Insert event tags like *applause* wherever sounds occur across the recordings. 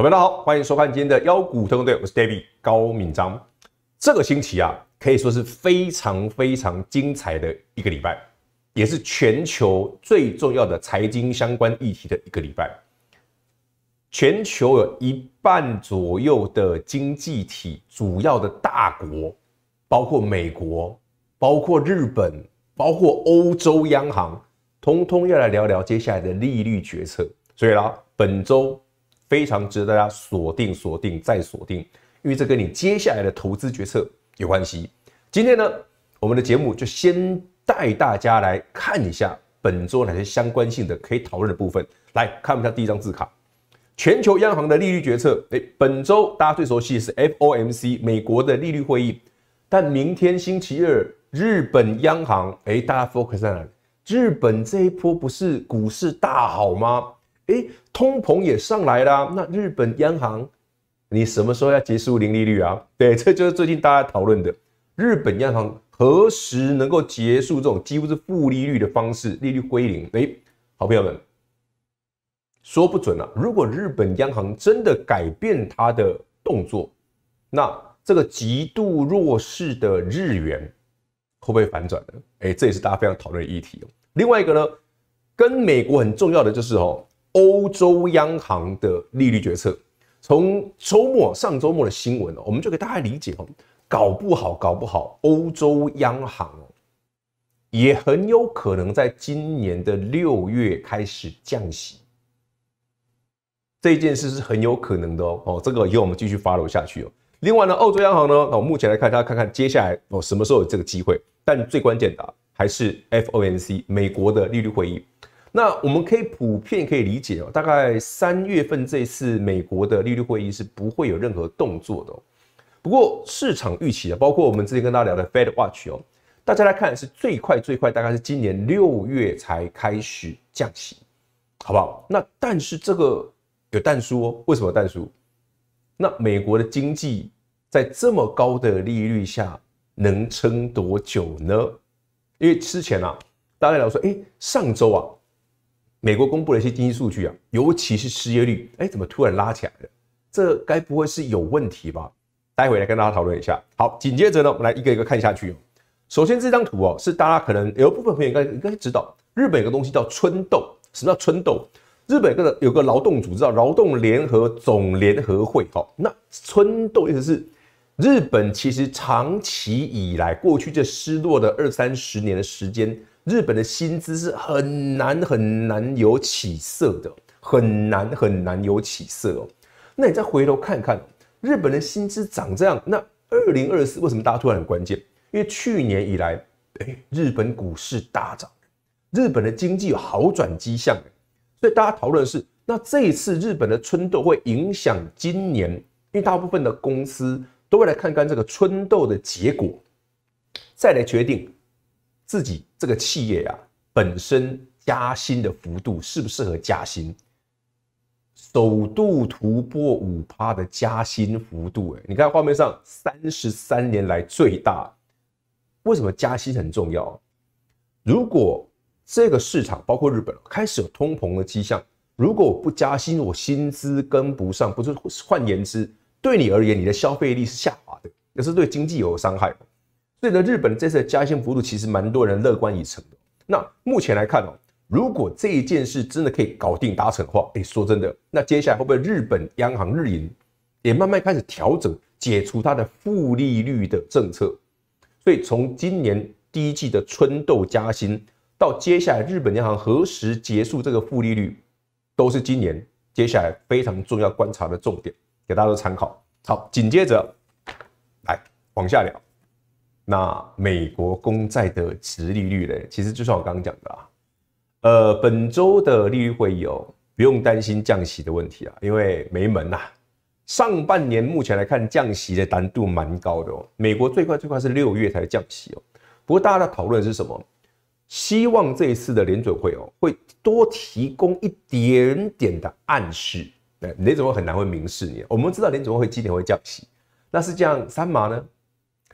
朋友们好，欢迎收看今天的妖股特工队。我是 David 高敏章。这个星期啊，可以说是非常非常精彩的一个礼拜，也是全球最重要的财经相关议题的一个礼拜。全球有一半左右的经济体，主要的大国，包括美国，包括日本，包括欧洲央行，通通要来聊聊接下来的利率决策。所以啦，本周。非常值得大家锁定、锁定再锁定，因为这跟你接下来的投资决策有关系。今天呢，我们的节目就先带大家来看一下本周哪些相关性的可以讨论的部分。来看一下第一张字卡：全球央行的利率决策。诶，本周大家最熟悉是 FOMC 美国的利率会议，但明天星期二，日本央行，诶，大家 focus 在哪里？日本这一波不是股市大好吗？哎，通膨也上来了，那日本央行，你什么时候要结束零利率啊？对，*laughs* 这就是最近大家讨论的，日本央行何时能够结束这种几乎是负利率的方式，利率归零？哎，好朋友们，说不准啊。如果日本央行真的改变它的动作，那这个极度弱势的日元会不会反转呢？哎，这也是大家非常讨论的议题哦。另外一个呢，跟美国很重要的就是哦。欧洲央行的利率决策，从周末上周末的新闻哦，我们就给大家理解哦，搞不好搞不好，欧洲央行哦，也很有可能在今年的六月开始降息。这件事是很有可能的哦哦，这个以后我们继续 follow 下去哦。另外呢，澳洲央行呢，那我目前来看，大家看看接下来哦，什么时候有这个机会？但最关键的还是 FOMC 美国的利率会议。那我们可以普遍可以理解哦，大概三月份这次美国的利率会议是不会有任何动作的。不过市场预期啊，包括我们之前跟大家聊的 Fed Watch 哦，大家来看是最快最快，大概是今年六月才开始降息，好不好？那但是这个有淡叔哦，为什么淡叔？那美国的经济在这么高的利率下能撑多久呢？因为之前啊，大家在说，哎，上周啊。美国公布了一些经济数据啊，尤其是失业率，哎，怎么突然拉起来了？这该不会是有问题吧？待会来跟大家讨论一下。好，紧接着呢，我们来一个一个看下去。首先这张图哦，是大家可能有一部分朋友应该应该知道，日本有个东西叫春豆。什么叫春豆？日本个有个劳动组织叫劳动联合总联合会。好，那春豆意思是日本其实长期以来，过去这失落的二三十年的时间。日本的薪资是很难很难有起色的，很难很难有起色哦。那你再回头看看，日本的薪资涨这样，那二零二四为什么大家突然很关键？因为去年以来，哎，日本股市大涨，日本的经济有好转迹象，所以大家讨论是，那这一次日本的春斗会影响今年，因为大部分的公司都会来看看这个春斗的结果，再来决定。自己这个企业啊，本身加薪的幅度适不适合加薪？首度突破五趴的加薪幅度，哎，你看画面上三十三年来最大。为什么加薪很重要？如果这个市场包括日本开始有通膨的迹象，如果我不加薪，我薪资跟不上，不是换言之，对你而言，你的消费力是下滑的，也是对经济有伤害。所以呢，日本这次的加薪幅度其实蛮多人乐观已成的。那目前来看哦，如果这一件事真的可以搞定达成的话，哎，说真的，那接下来会不会日本央行日银也慢慢开始调整，解除它的负利率的政策？所以从今年第一季的春豆加薪到接下来日本央行何时结束这个负利率，都是今年接下来非常重要观察的重点，给大家做参考。好，紧接着来往下聊。那美国公债的值利率嘞，其实就像我刚刚讲的，啊，呃，本周的利率会议哦，不用担心降息的问题啊，因为没门呐。上半年目前来看，降息的难度蛮高的哦。美国最快最快是六月才降息哦。不过大家在讨论是什么？希望这一次的联准会哦，会多提供一点点的暗示。哎，联准会很难会明示你。我们知道联准会今年会降息？那是降三码呢？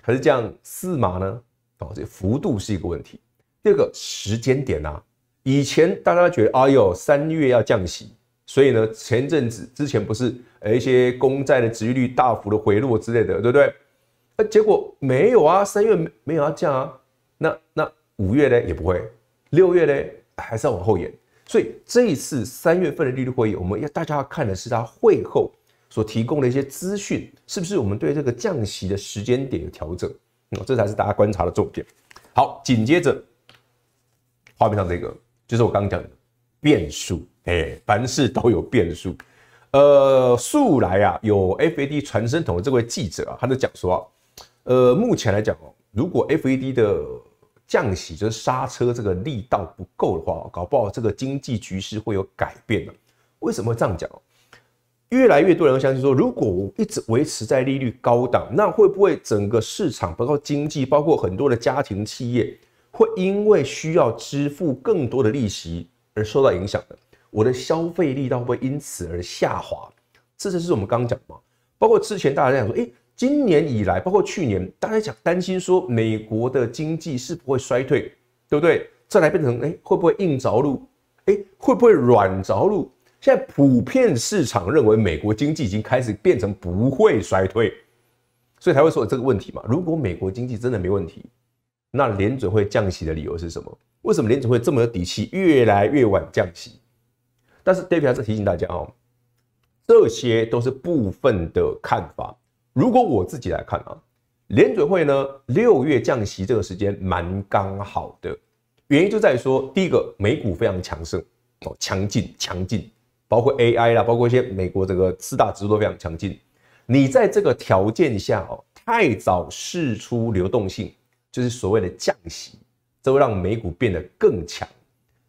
可是样四码呢？哦，这幅度是一个问题。第二个时间点啊，以前大家觉得哎哟，三月要降息，所以呢，前阵子之前不是呃一些公债的殖利率大幅的回落之类的，对不对？呃，结果没有啊，三月没有要降啊。那那五月呢也不会，六月呢还是要往后延。所以这一次三月份的利率会议，我们要大家要看的是它会后。所提供的一些资讯，是不是我们对这个降息的时间点有调整？这才是大家观察的重点。好，紧接着画面上这个就是我刚刚讲的变数。哎，凡事都有变数。呃，素来啊，有 FED 传声筒的这位记者啊，他就讲说，啊，呃，目前来讲哦，如果 FED 的降息就是刹车这个力道不够的话，搞不好这个经济局势会有改变啊。为什么这样讲？越来越多人相信说，如果我一直维持在利率高档，那会不会整个市场，包括经济，包括很多的家庭企业，会因为需要支付更多的利息而受到影响的？我的消费力道会不会因此而下滑？这就是我们刚刚讲嘛，包括之前大家在讲说，哎，今年以来，包括去年，大家讲担心说美国的经济是不会衰退，对不对？再来变成哎，会不会硬着陆？哎，会不会软着陆？现在普遍市场认为美国经济已经开始变成不会衰退，所以才会说这个问题嘛。如果美国经济真的没问题，那联准会降息的理由是什么？为什么联准会这么有底气，越来越晚降息？但是 David 还是提醒大家哦，这些都是部分的看法。如果我自己来看啊，联准会呢六月降息这个时间蛮刚好的，原因就在于说，第一个美股非常强盛哦，强劲强劲。包括 AI 啦，包括一些美国这个四大指数都非常强劲。你在这个条件下哦，太早释出流动性，就是所谓的降息，这会让美股变得更强。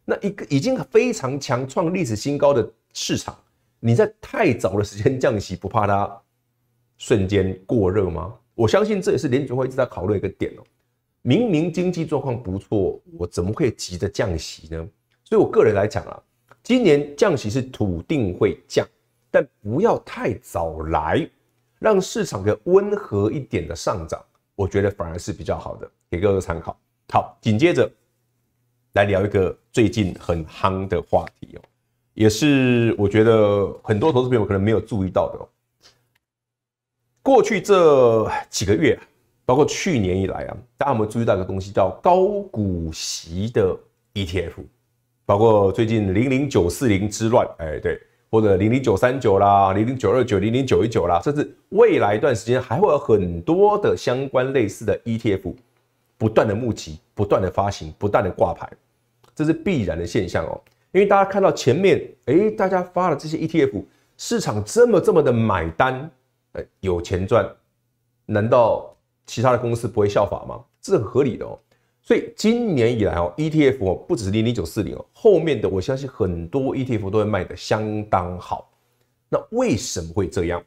那一个已经非常强、创历史新高的市场，你在太早的时间降息，不怕它瞬间过热吗？我相信这也是联储会一直在考虑一个点哦。明明经济状况不错，我怎么会急着降息呢？所以我个人来讲啊。今年降息是笃定会降，但不要太早来，让市场的温和一点的上涨，我觉得反而是比较好的，给各位参考。好，紧接着来聊一个最近很夯的话题哦，也是我觉得很多投资朋友可能没有注意到的哦。过去这几个月，包括去年以来啊，大家有没有注意到一个东西，叫高股息的 ETF？包括最近零零九四零之乱，哎，对，或者零零九三九啦，零零九二九，零零九一九啦，甚至未来一段时间还会有很多的相关类似的 ETF 不断的募集、不断的发行、不断的挂牌，这是必然的现象哦。因为大家看到前面，哎，大家发了这些 ETF，市场这么这么的买单，哎，有钱赚，难道其他的公司不会效仿吗？这是合理的哦。所以今年以来哦，ETF 哦，不只是零零九四零哦，后面的我相信很多 ETF 都会卖的相当好。那为什么会这样？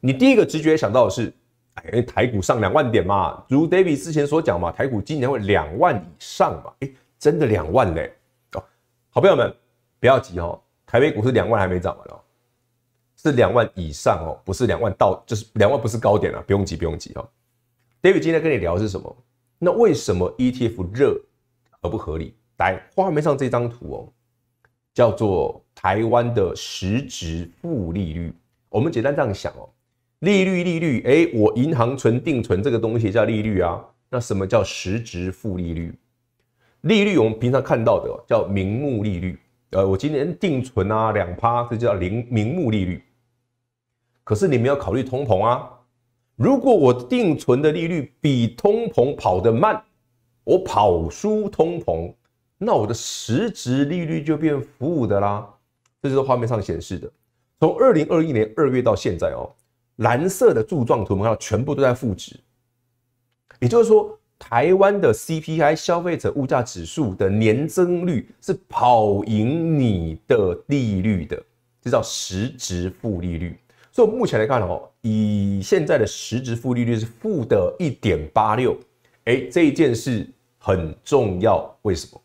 你第一个直觉想到的是，哎，因为台股上两万点嘛，如 David 之前所讲嘛，台股今年会两万以上嘛，哎，真的两万嘞哦，好朋友们不要急哦，台北股市两万还没涨完哦，是两万以上哦，不是两万到，就是两万不是高点了，不用急不用急哦，David 今天跟你聊的是什么？那为什么 ETF 热合不合理？来，画面上这张图哦，叫做台湾的实质负利率。我们简单这样想哦，利率、利率，哎，我银行存定存这个东西叫利率啊。那什么叫实质负利率？利率我们平常看到的叫名目利率。呃，我今年定存啊两趴，这叫零名目利率。可是你没有考虑通膨啊。如果我定存的利率比通膨跑得慢，我跑输通膨，那我的实质利率就变负的啦。这就是画面上显示的，从二零二一年二月到现在哦，蓝色的柱状图我们看到全部都在负值，也就是说，台湾的 CPI 消费者物价指数的年增率是跑赢你的利率的，这叫实质负利率。所以目前来看哦。以现在的实质负利率是负的一点八六，哎，这一件事很重要。为什么？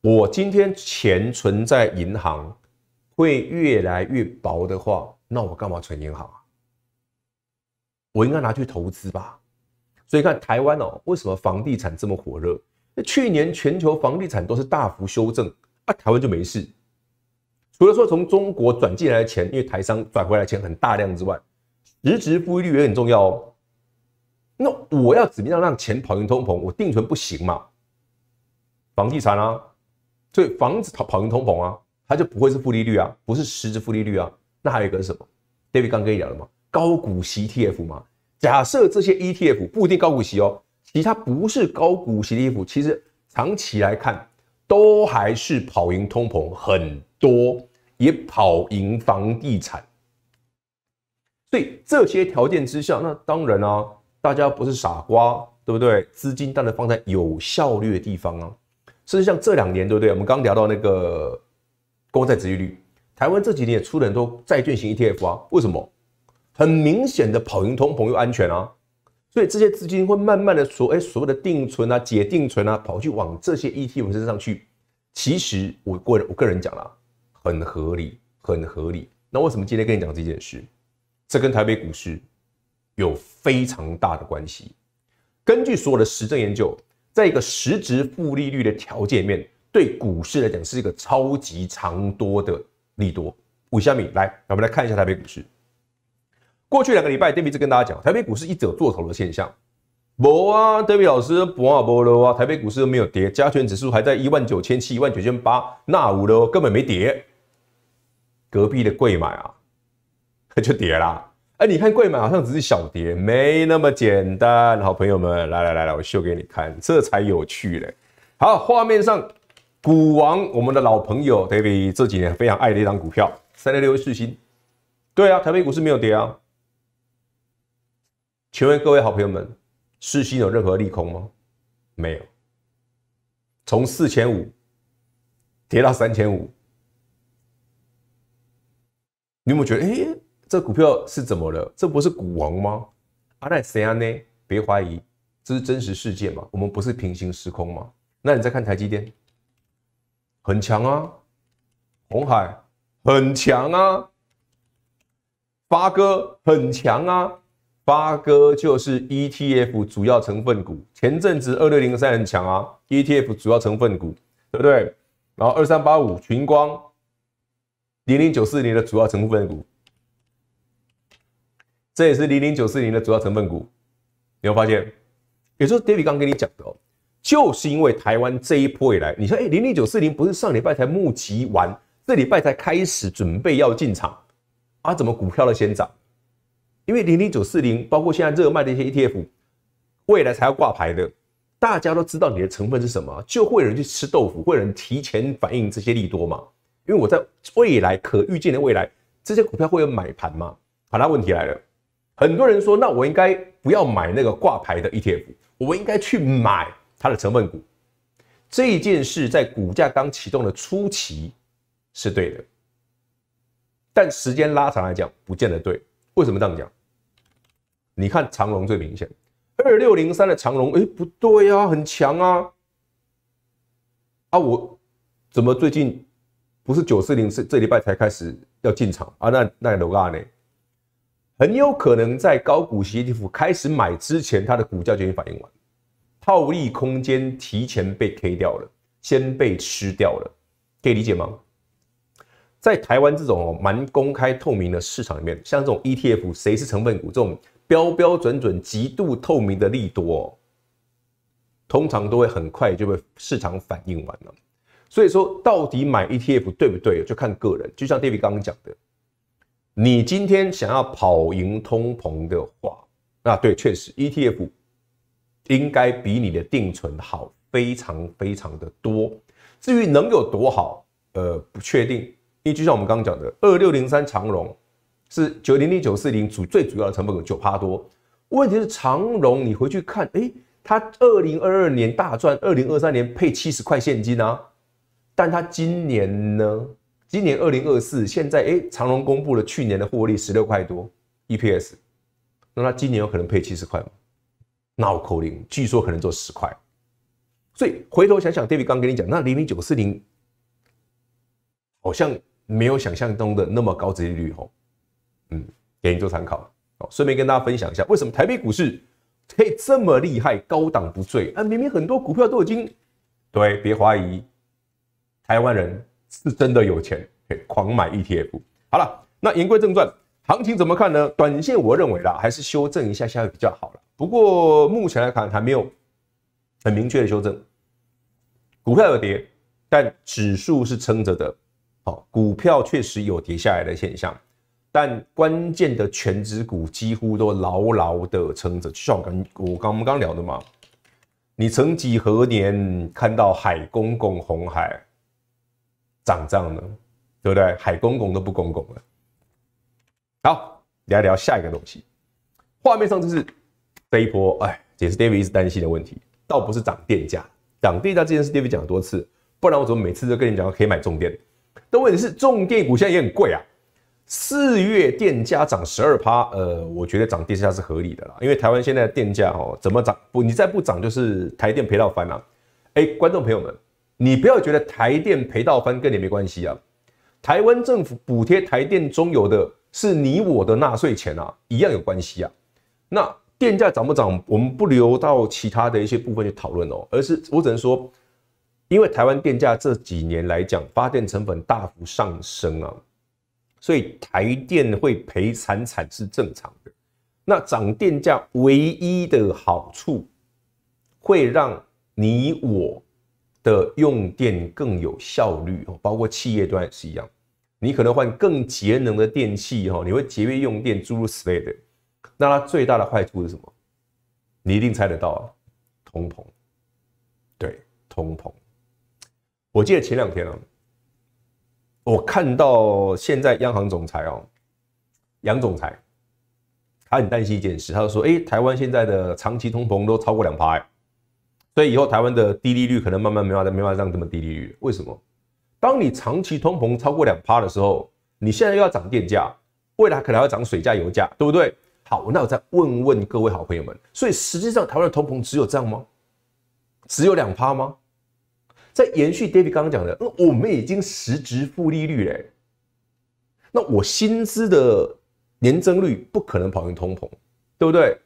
我今天钱存在银行会越来越薄的话，那我干嘛存银行啊？我应该拿去投资吧。所以看台湾哦，为什么房地产这么火热？那去年全球房地产都是大幅修正，啊，台湾就没事。除了说从中国转进来的钱，因为台商转回来钱很大量之外，实质负利率也很重要哦。那我要怎么样让钱跑赢通膨，我定存不行嘛？房地产啊，所以房子跑跑赢通膨啊，它就不会是负利率啊，不是实质负利率啊。那还有一个是什么？David 刚跟你聊了嘛，高股息 ETF 嘛。假设这些 ETF 不一定高股息哦，其他不是高股息 ETF，其实长期来看都还是跑赢通膨很。多也跑赢房地产，所以这些条件之下，那当然啊，大家不是傻瓜，对不对？资金当然放在有效率的地方啊。甚至像这两年，对不对？我们刚聊到那个公债殖利率，台湾这几年也出很多债券型 ETF 啊。为什么？很明显的跑赢通膨又安全啊。所以这些资金会慢慢的所哎，所谓的定存啊、解定存啊，跑去往这些 ETF 身上去。其实我个人我个人讲啦。很合理，很合理。那为什么今天跟你讲这件事？这跟台北股市有非常大的关系。根据所有的实证研究，在一个实质负利率的条件，面对股市来讲，是一个超级长多的利多。五香敏，来，我们来看一下台北股市。过去两个礼拜，d 德比一直跟大家讲，台北股市一直有做头的现象。不啊，d a v i d 老师，不啊不了啊，台北股市没有跌，加权指数还在一万九千七、一万九千八那五了，根本没跌。隔壁的贵买啊，它 *laughs* 就跌啦！哎，你看贵买好像只是小跌，没那么简单。好朋友们，来来来来，我秀给你看，这才有趣嘞！好，画面上，股王我们的老朋友 David 这几年非常爱的一张股票，三六六四新。对啊，台北股市没有跌啊。请问各位好朋友们，世新有任何利空吗？没有，从四千五跌到三千五。你有没有觉得，哎，这股票是怎么了？这不是股王吗？那谁啊呢？别怀疑，这是真实事件嘛？我们不是平行时空吗？那你再看台积电，很强啊！红海很强啊！八哥很强啊！八哥就是 ETF 主要成分股。前阵子二六零三很强啊，ETF 主要成分股，对不对？然后二三八五群光。零零九四零的主要成分股，这也是零零九四零的主要成分股。你会发现，也就是 Davi 刚跟你讲的哦，就是因为台湾这一波以来，你说哎，零零九四零不是上礼拜才募集完，这礼拜才开始准备要进场啊？怎么股票的先涨？因为零零九四零包括现在热卖的一些 ETF，未来才要挂牌的，大家都知道你的成分是什么，就会有人去吃豆腐，会有人提前反映这些利多嘛。因为我在未来可预见的未来，这些股票会有买盘吗？好，那问题来了，很多人说，那我应该不要买那个挂牌的 ETF，我应该去买它的成分股。这件事在股价刚启动的初期是对的，但时间拉长来讲，不见得对。为什么这样讲？你看长龙最明显，二六零三的长龙，哎，不对啊，很强啊！啊，我怎么最近？不是九四零是这礼拜才开始要进场啊？那那楼拉呢？很有可能在高股息 ETF 开始买之前，它的股价就已经反应完，套利空间提前被 K 掉了，先被吃掉了，可以理解吗？在台湾这种哦蛮公开透明的市场里面，像这种 ETF，谁是成分股这种标标准准、极度透明的利多，通常都会很快就被市场反应完了。所以说，到底买 ETF 对不对，就看个人。就像 David 刚刚讲的，你今天想要跑赢通膨的话，那对，确实 ETF 应该比你的定存好，非常非常的多。至于能有多好，呃，不确定。因为就像我们刚刚讲的，二六零三长荣是九零零九四零主最主要的成本有九趴多。问题是长荣，你回去看，哎，它二零二二年大赚，二零二三年配七十块现金啊。但他今年呢？今年二零二四，现在哎，长隆公布了去年的获利十六块多，EPS。那他今年有可能配七十块吗？绕口令，据说可能做十块。所以回头想想，David 刚跟你讲，那零零九四零好像没有想象中的那么高，殖利率哦。嗯，给你做参考。好，顺便跟大家分享一下，为什么台北股市以这么厉害，高档不坠？啊，明明很多股票都已经对，别怀疑。台湾人是真的有钱，狂买 ETF。好了，那言归正传，行情怎么看呢？短线我认为啦，还是修正一下下比较好了。不过目前来看，还没有很明确的修正。股票有跌，但指数是撑着的。好，股票确实有跌下来的现象，但关键的全指股几乎都牢牢的撑着。就像我刚、我刚、我们刚聊的嘛，你曾几何年看到海公公红海？涨涨的，对不对？海公公都不公公了。好，聊一聊下一个东西。画面上就是这一波，哎，也是 David 一直担心的问题，倒不是涨电价，涨电价这件事 David 讲多次，不然我怎么每次都跟你讲可以买重电？但问题是重电股现在也很贵啊。四月电价涨十二趴，呃，我觉得涨电价是合理的啦，因为台湾现在的电价哦怎么涨不？你再不涨就是台电赔到翻啦。哎，观众朋友们。你不要觉得台电赔到翻跟你没关系啊！台湾政府补贴台电中有的是你我的纳税钱啊，一样有关系啊。那电价涨不涨，我们不留到其他的一些部分去讨论哦，而是我只能说，因为台湾电价这几年来讲，发电成本大幅上升啊，所以台电会赔惨惨是正常的。那涨电价唯一的好处，会让你我。的用电更有效率哦，包括企业端也是一样，你可能换更节能的电器哦，你会节约用电，诸如此类的。那它最大的坏处是什么？你一定猜得到啊，通膨。对，通膨。我记得前两天啊，我看到现在央行总裁哦，杨总裁，他很担心一件事，他就说：哎，台湾现在的长期通膨都超过两趴。所以以后台湾的低利率可能慢慢没法、没法让这么低利率。为什么？当你长期通膨超过两趴的时候，你现在又要涨电价，未来可能要涨水价、油价，对不对？好，那我再问问各位好朋友们，所以实际上台湾的通膨只有这样吗？只有两趴吗？在延续 David 刚刚讲的，那我们已经实质负利率了，那我薪资的年增率不可能跑赢通膨，对不对？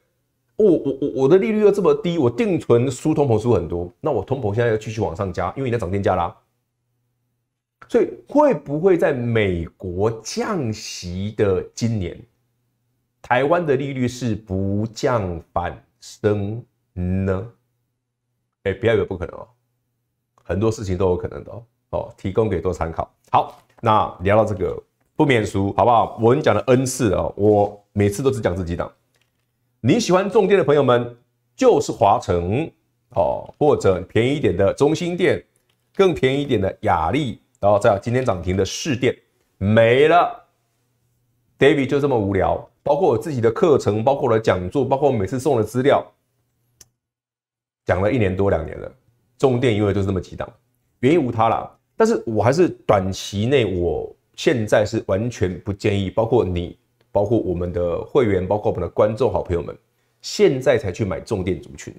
我我我我的利率又这么低，我定存输通膨输很多，那我通膨现在要继续往上加，因为你家涨电价啦，所以会不会在美国降息的今年，台湾的利率是不降反升呢？哎，不要以为不可能哦，很多事情都有可能的哦。哦，提供给做参考。好，那聊到这个不免俗，好不好？我跟你讲了 n 次啊，我每次都只讲自己档。你喜欢重电的朋友们，就是华城哦，或者便宜一点的中心店，更便宜一点的雅丽，然后再有今天涨停的市电没了。David 就这么无聊，包括我自己的课程，包括我的讲座，包括我每次送的资料，讲了一年多两年了。重电因为就是这么几档，原因无他啦。但是我还是短期内，我现在是完全不建议，包括你。包括我们的会员，包括我们的观众好朋友们，现在才去买重点族群，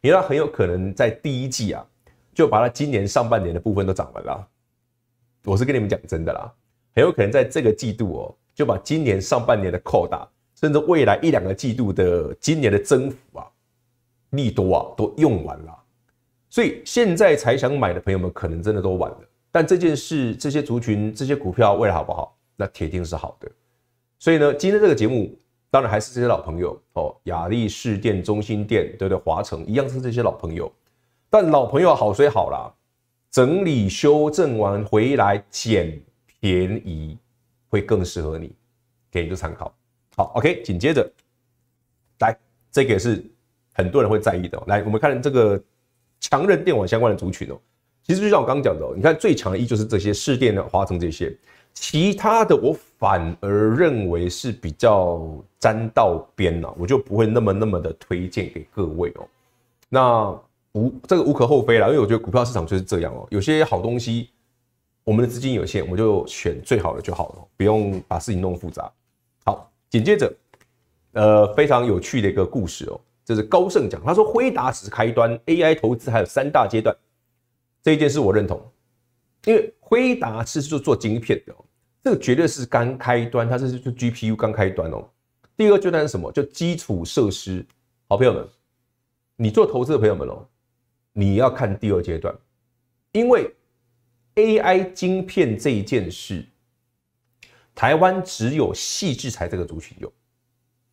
因为他很有可能在第一季啊，就把他今年上半年的部分都涨完了。我是跟你们讲真的啦，很有可能在这个季度哦，就把今年上半年的扩大，甚至未来一两个季度的今年的增幅啊，利多啊都用完了。所以现在才想买的朋友们，可能真的都晚了。但这件事，这些族群，这些股票未来好不好，那铁定是好的。所以呢，今天这个节目当然还是这些老朋友哦，雅力士店、中心店，对对，华城一样是这些老朋友。但老朋友好虽好啦，整理修正完回来捡便宜会更适合你，给你做参考。好，OK，紧接着来，这个也是很多人会在意的。来，我们看这个强韧电网相关的族群哦，其实就像我刚刚讲的哦，你看最强的依旧是这些市电的华城这些。其他的我反而认为是比较沾到边了，我就不会那么那么的推荐给各位哦。那无这个无可厚非啦，因为我觉得股票市场就是这样哦，有些好东西，我们的资金有限，我们就选最好的就好了，不用把事情弄复杂。好，紧接着，呃，非常有趣的一个故事哦，这是高盛讲，他说辉达只是开端，AI 投资还有三大阶段。这一件事我认同，因为。辉达是做做晶片的，这个绝对是刚开端，它是就 GPU 刚开端哦。第二阶段是什么？就基础设施。好朋友们，你做投资的朋友们哦，你要看第二阶段，因为 AI 晶片这一件事，台湾只有戏制财这个族群有，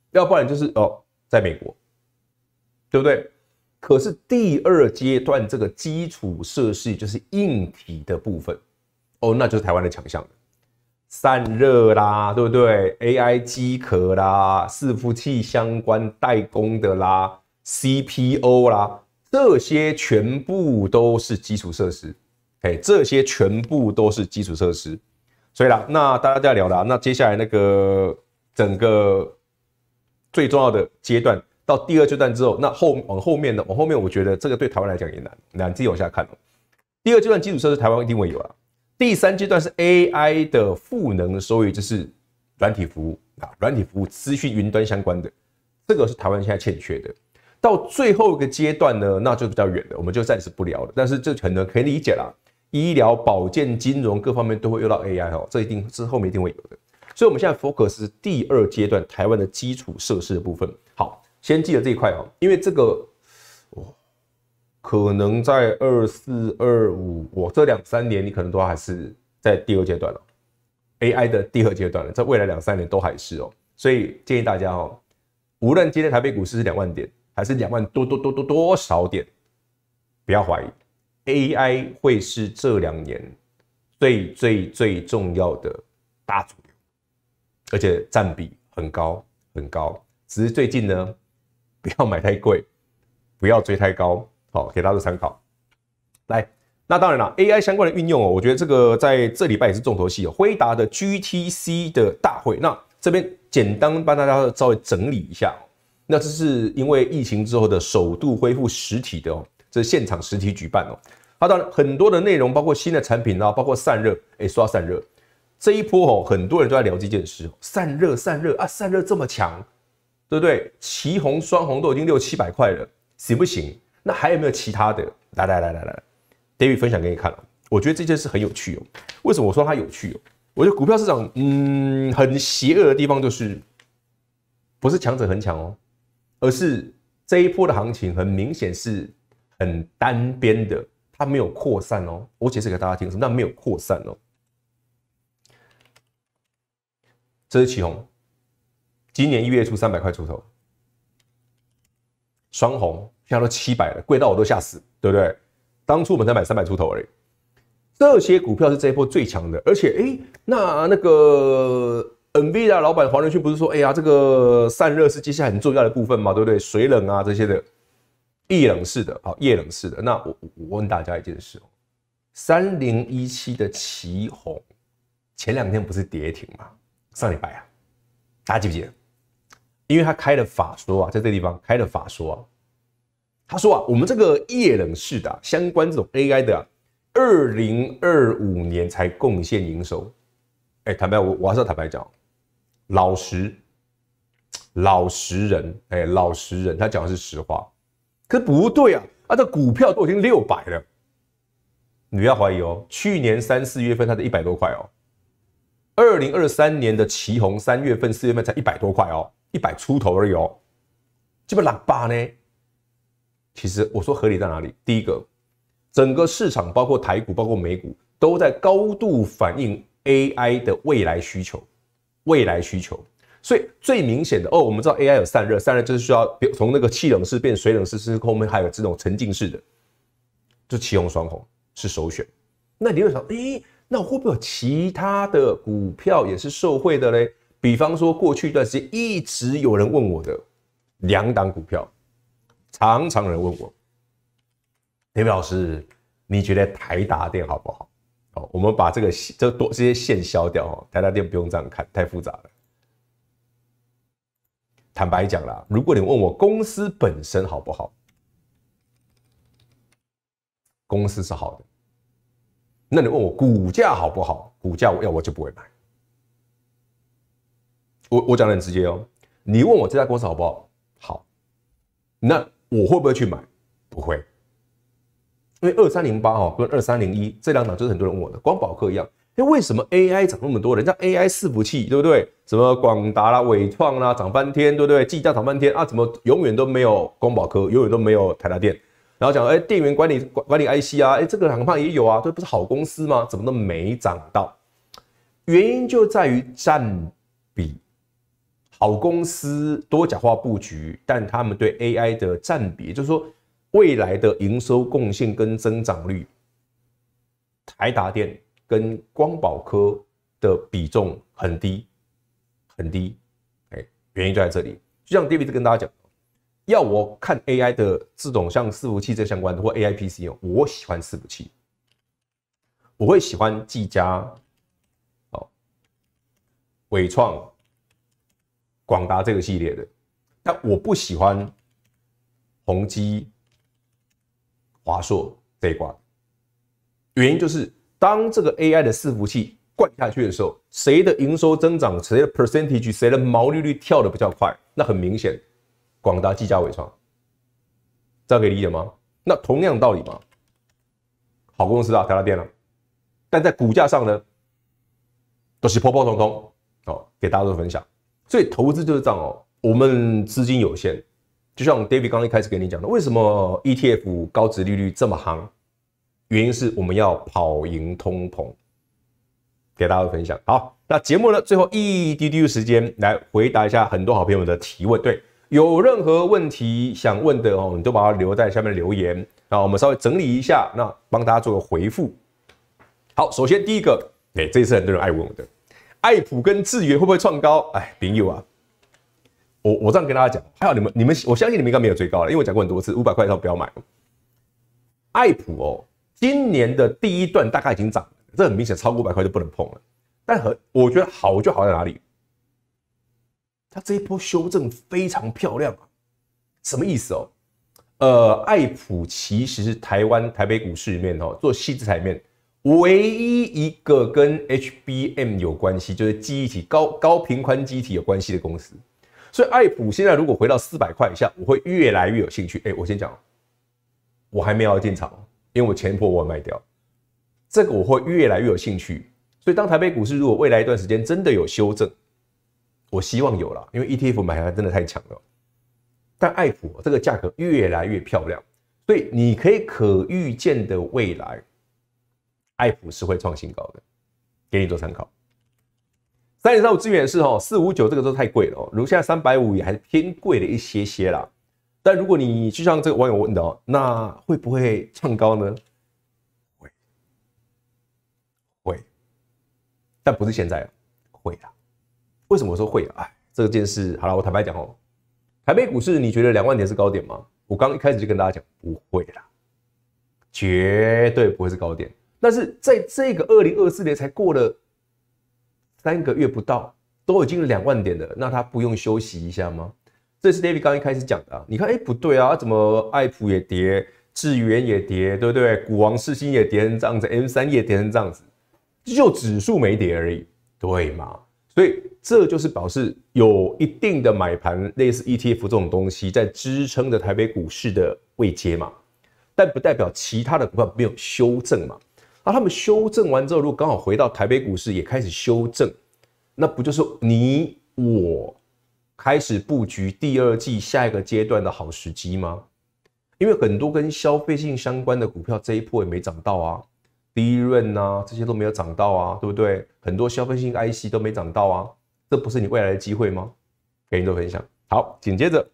要不然就是哦，在美国，对不对？可是第二阶段这个基础设施就是硬体的部分。哦，那就是台湾的强项散热啦，对不对？AI 机壳啦，伺服器相关代工的啦，CPU 啦，这些全部都是基础设施。哎，这些全部都是基础设施。所以啦，那大家在聊了，那接下来那个整个最重要的阶段到第二阶段之后，那后往后面的往后面，我觉得这个对台湾来讲也难。那自己往下看哦。第二阶段基础设施，台湾一定会有了。第三阶段是 AI 的赋能收益，就是软体服务啊，软体服务、资讯云端相关的，这个是台湾现在欠缺的。到最后一个阶段呢，那就比较远的，我们就暂时不聊了。但是这可能可以理解啦，医疗、保健、金融各方面都会用到 AI 哦，这一定是后面一定会有的。所以我们现在 focus 第二阶段台湾的基础设施的部分，好，先记得这一块哦，因为这个。可能在二四二五，我这两三年你可能都还是在第二阶段了，AI 的第二阶段了，在未来两三年都还是哦，所以建议大家哦，无论今天台北股市是两万点还是两万多多多多多少点，不要怀疑 AI 会是这两年最最最重要的大主流，而且占比很高很高，只是最近呢，不要买太贵，不要追太高。好，给大家做参考。来，那当然了，AI 相关的运用哦，我觉得这个在这礼拜也是重头戏哦。辉达的 GTC 的大会，那这边简单帮大家稍微整理一下哦。那这是因为疫情之后的首度恢复实体的哦，这是现场实体举办哦。它当然很多的内容，包括新的产品啊，包括散热，哎，刷散热这一波哦，很多人都在聊这件事哦，散热，散热啊，散热这么强，对不对？旗红双红都已经六七百块了，行不行？那还有没有其他的？来来来来来，i d 分享给你看了。我觉得这件事很有趣哦。为什么我说它有趣哦？我觉得股票市场，嗯，很邪恶的地方就是，不是强者很强哦，而是这一波的行情很明显是很单边的，它没有扩散哦。我解释给大家听，什么？那没有扩散哦。这是起红，今年一月初三百块出头，双红。在都七百了，贵到我都吓死，对不对？当初我们才买三百出头而已。这些股票是这一波最强的，而且哎，那那个 Nvidia 老板黄仁勋不是说，哎呀，这个散热是接下来很重要的部分嘛，对不对？水冷啊这些的，液冷式的，好，液冷式的。那我我问大家一件事哦，三零一七的奇宏前两天不是跌停吗？上礼拜啊，大家记不记得？因为他开了法说啊，在这个地方开了法说啊。他说啊，我们这个液冷式的相关这种 AI 的，二零二五年才贡献营收。哎，坦白我还是要坦白讲，老实，老实人，哎，老实人，他讲的是实话。可是不对啊，啊，这股票都已经六百了，你不要怀疑哦。去年三四月份它的一百多块哦。二零二三年的旗红三月份、四月份才一百多块哦，一百出头而已哦，这不喇叭呢？其实我说合理在哪里？第一个，整个市场包括台股、包括美股，都在高度反映 AI 的未来需求，未来需求。所以最明显的哦，我们知道 AI 有散热，散热就是需要从那个气冷式变水冷式，甚至后面还有这种沉浸式的，就气红双红是首选。那你会想，诶，那会不会有其他的股票也是受惠的嘞？比方说，过去一段时间一直有人问我的两档股票。常常有人问我，李老师，你觉得台达电好不好？哦，我们把这个这多这些线消掉哦，台达电不用这样看，太复杂了。坦白讲啦，如果你问我公司本身好不好，公司是好的。那你问我股价好不好？股价我要我就不会买。我我讲的很直接哦，你问我这家公司好不好？好，那。我会不会去买？不会，因为二三零八哈跟二三零一这两档，就是很多人问我的，光宝科一样。哎，为什么 AI 涨那么多？人家 AI 伺服器，对不对？什么广达啦、伟创啦，涨半天，对不对？技嘉涨半天啊，怎么永远都没有光宝科，永远都没有台达电？然后讲，哎，电源管理、管理 IC 啊，哎，这个两胖也有啊，这不是好公司吗？怎么都没涨到？原因就在于占比。好公司多角化布局，但他们对 AI 的占比，就是说未来的营收贡献跟增长率，台达电跟光宝科的比重很低，很低。哎，原因就在这里。就像 David 跟大家讲，要我看 AI 的这种像伺服器这相关的或 AIPC 哦，我喜欢伺服器，我会喜欢技嘉，哦，伟创。广达这个系列的，但我不喜欢宏基、华硕这一挂。原因就是，当这个 AI 的伺服器灌下去的时候，谁的营收增长，谁的 percentage，谁的毛利率跳的比较快，那很明显，广达、技嘉、伟创，这样可以理解吗？那同样道理嘛，好公司啊，台到电了，但在股价上呢，都是普普通通。好，给大家做分享。所以投资就是这样哦，我们资金有限，就像 David 刚一开始跟你讲的，为什么 ETF 高值利率这么夯？原因是我们要跑赢通膨。给大家分享好，那节目呢最后一滴滴时间来回答一下很多好朋友们的提问。对，有任何问题想问的哦，你都把它留在下面留言，然后我们稍微整理一下，那帮大家做个回复。好，首先第一个，哎，这是很多人爱问我的。爱普跟智元会不会创高？哎，朋友啊，我我这样跟大家讲，还好你们你们我相信你们应该没有追高了，因为我讲过很多次，五百块以时不要买。爱普哦，今年的第一段大概已经涨，这很明显超过五百块就不能碰了。但很我觉得好就好在哪里？它这一波修正非常漂亮啊，什么意思哦？呃，爱普其实是台湾台北股市里面哦做细资材面。唯一一个跟 H B M 有关系，就是忆体高高频宽机体有关系的公司，所以爱普现在如果回到四百块以下，我会越来越有兴趣。哎，我先讲，我还没有进场，因为我前坡我卖掉，这个我会越来越有兴趣。所以当台北股市如果未来一段时间真的有修正，我希望有了，因为 E T F 买它真的太强了。但爱普这个价格越来越漂亮，所以你可以可预见的未来。爱普是会创新高的，给你做参考。三点三五资源是哦，四五九这个都太贵了哦，如下三百五也还是偏贵了一些些啦。但如果你就像这个网友问的哦，那会不会创高呢？会，会，但不是现在，会啊。为什么我说会啊？哎，这件事好了，我坦白讲哦，台北股市，你觉得两万点是高点吗？我刚一开始就跟大家讲，不会啦，绝对不会是高点。但是在这个二零二四年才过了三个月不到，都已经两万点了，那他不用休息一下吗？这是 David 刚一开始讲的啊！你看，哎，不对啊，怎么爱普也跌，智源也跌，对不对？股王世星也跌成这样子，M 三也跌成这样子，就指数没跌而已，对吗？所以这就是表示有一定的买盘，类似 ETF 这种东西在支撑着台北股市的位阶嘛，但不代表其他的股票没有修正嘛。那他们修正完之后，如果刚好回到台北股市也开始修正，那不就是你我开始布局第二季下一个阶段的好时机吗？因为很多跟消费性相关的股票这一波也没涨到啊，利润啊这些都没有涨到啊，对不对？很多消费性 IC 都没涨到啊，这不是你未来的机会吗？给你做分享。好，紧接着，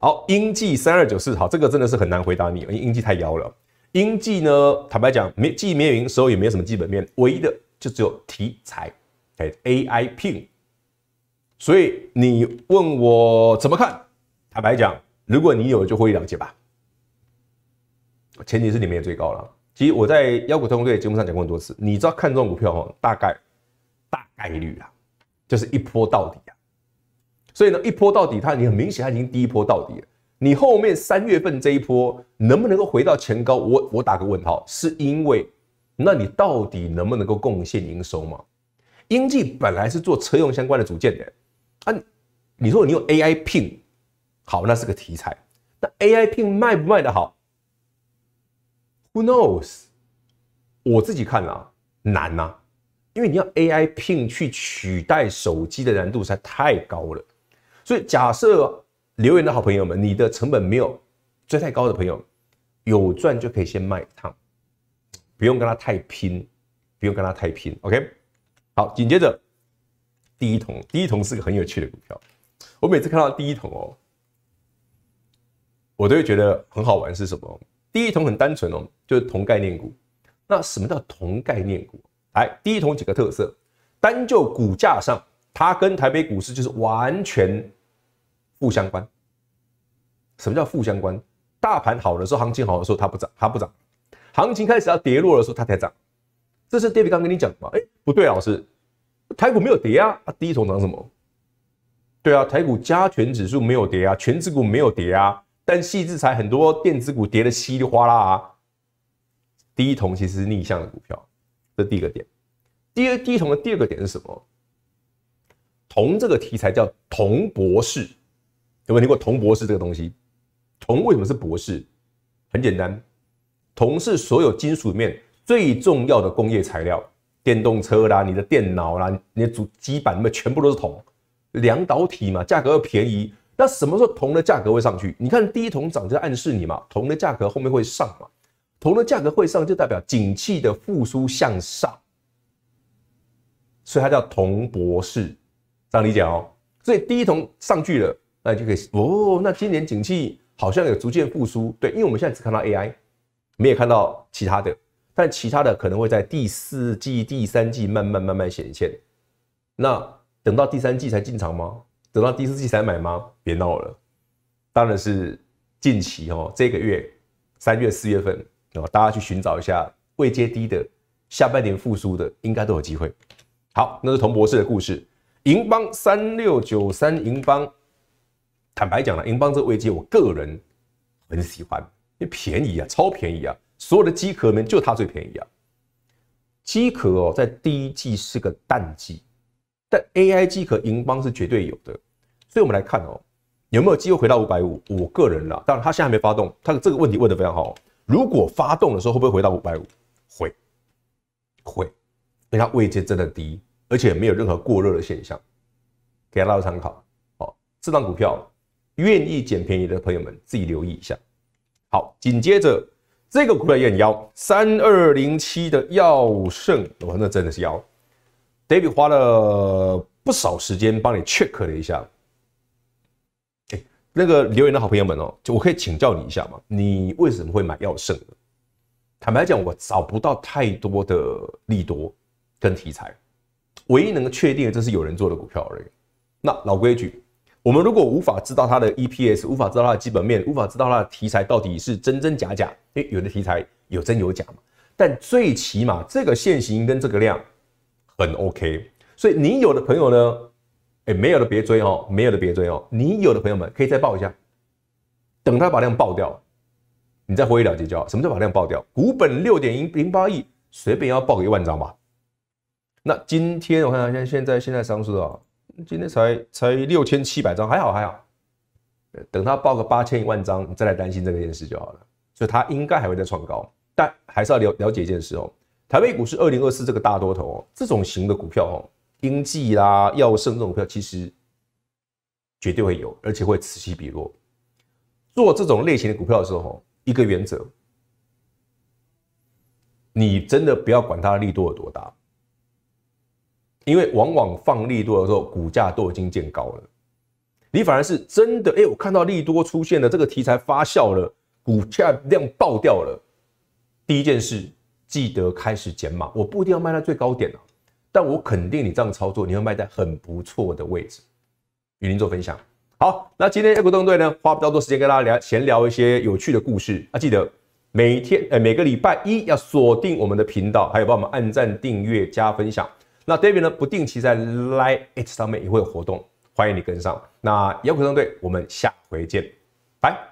好英记三二九四，好，这个真的是很难回答你，因为英记太妖了。英继呢？坦白讲，没既没云，营收，也没有什么基本面，唯一的就只有题材，哎，AI pin。所以你问我怎么看？坦白讲，如果你有，就会两节吧。前提是你没也最高了。其实我在妖股特工队节目上讲过很多次，你知道看中股票哈，大概大概率啊，就是一波到底啊。所以呢，一波到底，它你很明显它已经第一波到底了。你后面三月份这一波能不能够回到前高？我我打个问号，是因为那你到底能不能够贡献营收嘛？英集本来是做车用相关的组件的，啊，你说你用 AI PIN 好，那是个题材，那 AI PIN 卖不卖的好？Who knows？我自己看啊，难呐，因为你要 AI PIN 去取代手机的难度在太高了，所以假设。留言的好朋友们，你的成本没有追太高的朋友，有赚就可以先卖一趟，不用跟他太拼，不用跟他太拼。OK，好，紧接着第一桶，第一桶是个很有趣的股票。我每次看到第一桶哦，我都会觉得很好玩。是什么？第一桶很单纯哦，就是铜概念股。那什么叫铜概念股？来，第一桶几个特色，单就股价上，它跟台北股市就是完全。负相关，什么叫负相关？大盘好的时候，行情好的时候，它不涨，它不涨；行情开始要跌落的时候，它才涨。这是 David 刚跟你讲的吗？哎，不对，老师，台股没有跌啊，第一桶涨什么？对啊，台股加权指数没有跌啊，全指股没有跌啊，但细致才很多电子股跌的稀里哗啦啊。第一桶其实是逆向的股票，这第一个点。第二，第一桶的第二个点是什么？铜这个题材叫铜博士。有没有听过铜博士这个东西？铜为什么是博士？很简单，铜是所有金属里面最重要的工业材料，电动车啦、你的电脑啦、你的主机板，那全部都是铜，两导体嘛，价格又便宜。那什么时候铜的价格会上去？你看第一铜涨，就暗示你嘛，铜的价格后面会上嘛。铜的价格会上，就代表景气的复苏向上，所以它叫铜博士，这样理解哦。所以第一铜上去了。那就可以哦。那今年景气好像有逐渐复苏，对，因为我们现在只看到 AI，没有看到其他的，但其他的可能会在第四季、第三季慢慢慢慢显现。那等到第三季才进场吗？等到第四季才买吗？别闹了，当然是近期哦，这个月三月、四月份哦，大家去寻找一下未接低的，下半年复苏的应该都有机会。好，那是童博士的故事，银邦三六九三银邦。坦白讲了，银邦这个位阶，我个人很喜欢，因为便宜啊，超便宜啊！所有的机壳们就它最便宜啊。机壳哦，在第一季是个淡季，但 AI 机壳银邦是绝对有的。所以我们来看哦，有没有机会回到五百五？我个人啦，当然它现在还没发动，它这个问题问的非常好。如果发动的时候会不会回到五百五？会，会。因为它位阶真的低，而且没有任何过热的现象，给大家参考。哦，这张股票。愿意捡便宜的朋友们自己留意一下。好，紧接着这个股票很妖，三二零七的药圣，我那真的是妖。David 花了不少时间帮你 check 了一下。哎，那个留言的好朋友们哦，就我可以请教你一下吗？你为什么会买药圣坦白讲，我找不到太多的利多跟题材，唯一能够确定的，这是有人做的股票而已。那老规矩。我们如果无法知道它的 EPS，无法知道它的基本面，无法知道它的题材到底是真真假假，哎，有的题材有真有假嘛。但最起码这个线形跟这个量很 OK，所以你有的朋友呢，哎，没有的别追哦，没有的别追哦。你有的朋友们可以再报一下，等它把量爆掉，你再回忆了解就好。什么叫把量爆掉？股本六点零零八亿，随便要报个一万张吧。那今天我看看现现在现在上市啊。今天才才六千七百张，还好还好。等它报个八千一万张，你再来担心这件事就好了。所以它应该还会再创高，但还是要了了解一件事哦。台北股市二零二四这个大多头哦，这种型的股票哦，英记啦、药盛这种票，其实绝对会有，而且会此起彼落。做这种类型的股票的时候，一个原则，你真的不要管它的力度有多大。因为往往放利多的时候，股价都已经见高了，你反而是真的哎，我看到利多出现了，这个题材发酵了，股价量爆掉了。第一件事，记得开始减码，我不一定要卖到最高点了，但我肯定你这样操作，你会卖在很不错的位置。与您做分享，好，那今天 A 股动队呢，花比较多时间跟大家聊闲聊一些有趣的故事啊，记得每天哎每个礼拜一要锁定我们的频道，还有帮我们按赞、订阅、加分享。那 David 呢？不定期在 Line It 上面也会有活动，欢迎你跟上。那摇滚战队，我们下回见，拜。